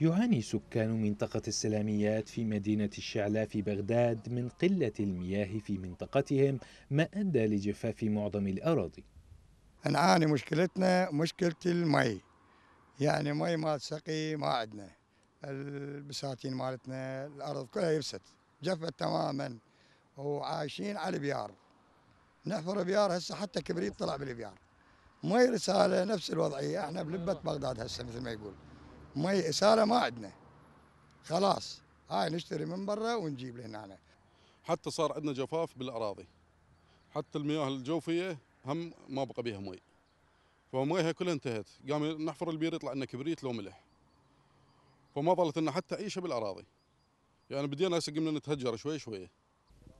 يعاني سكان منطقة السلاميات في مدينة الشعلة في بغداد من قلة المياه في منطقتهم ما أدى لجفاف معظم الأراضي نعاني مشكلتنا مشكلة المي يعني مي ما تسقي ما عندنا البساتين مالتنا الأرض كلها يبست جفت تماما وعايشين على البيار نحفر بيار هسه حتى كبريت طلع بالبيار مي رسالة نفس الوضعية احنا بلبة أيوة. بغداد هسه مثل ما يقول مي اساله ما عندنا خلاص هاي نشتري من برا ونجيب لهنا حتى صار عندنا جفاف بالاراضي حتى المياه الجوفيه هم ما بقى بيها مي فميها كلها انتهت قام نحفر البير يطلع لنا كبريت لو ملح فما ظلت لنا حتى عيشه بالاراضي يعني بدينا هسه قمنا نتهجر شوي شوي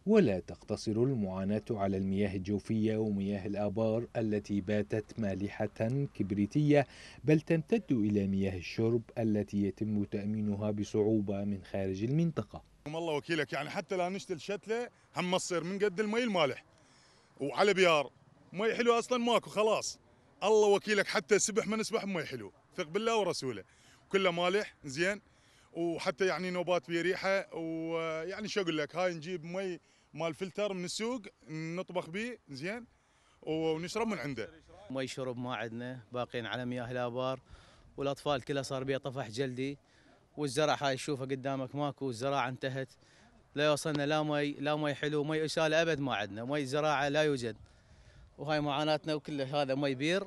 ولا تقتصر المعاناة على المياه الجوفية ومياه الآبار التي باتت مالحة كبريتية بل تمتد إلى مياه الشرب التي يتم تأمينها بصعوبة من خارج المنطقة الله وكيلك يعني حتى لا نشتل شتلة هم تصير من قد المي المالح وعلى بيار مي حلو أصلا ماكو خلاص الله وكيلك حتى سبح ما نسبح مي حلو ثق بالله ورسوله كله مالح زين وحتى يعني نوبات بريحه ويعني شو اقول لك هاي نجيب مي مال فلتر من السوق نطبخ به زين ونشرب من عنده مي شرب ما عندنا باقين على مياه الابار والاطفال كلها صار بيها طفح جلدي والزرع هاي شوفه قدامك ماكو الزراعه انتهت لا وصلنا لا مي لا مي حلو مي اساله ابد ما عندنا مي زراعه لا يوجد وهاي معاناتنا وكله هذا مي بير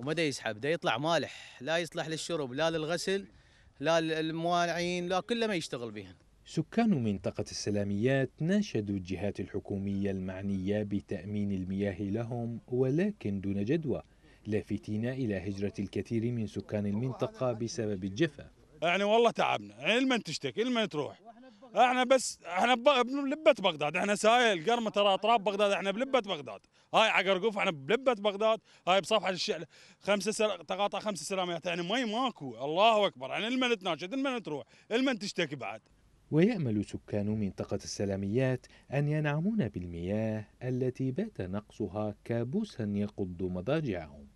وما يسحب ده يطلع مالح لا يصلح للشرب لا للغسل لا الموانعين لا كل ما يشتغل بهن سكان منطقة السلاميات ناشدوا الجهات الحكومية المعنية بتأمين المياه لهم ولكن دون جدوى لافتين إلى هجرة الكثير من سكان المنطقة بسبب الجفاف يعني والله تعبنا علما تشتكي علما تروح احنا بس احنا بلبه بغداد احنا سايل قرمه ترى اطراف بغداد احنا بلبه بغداد هاي عقرقوف احنا بلبه بغداد هاي بصفحه الشعر خمسه سل... تقاطع خمسه سلامات يعني مي ماكو الله اكبر يعني المن تناشد المن تروح المن تشتكي بعد ويأمل سكان منطقة السلاميات أن ينعمون بالمياه التي بات نقصها كابوسا يقض مضاجعهم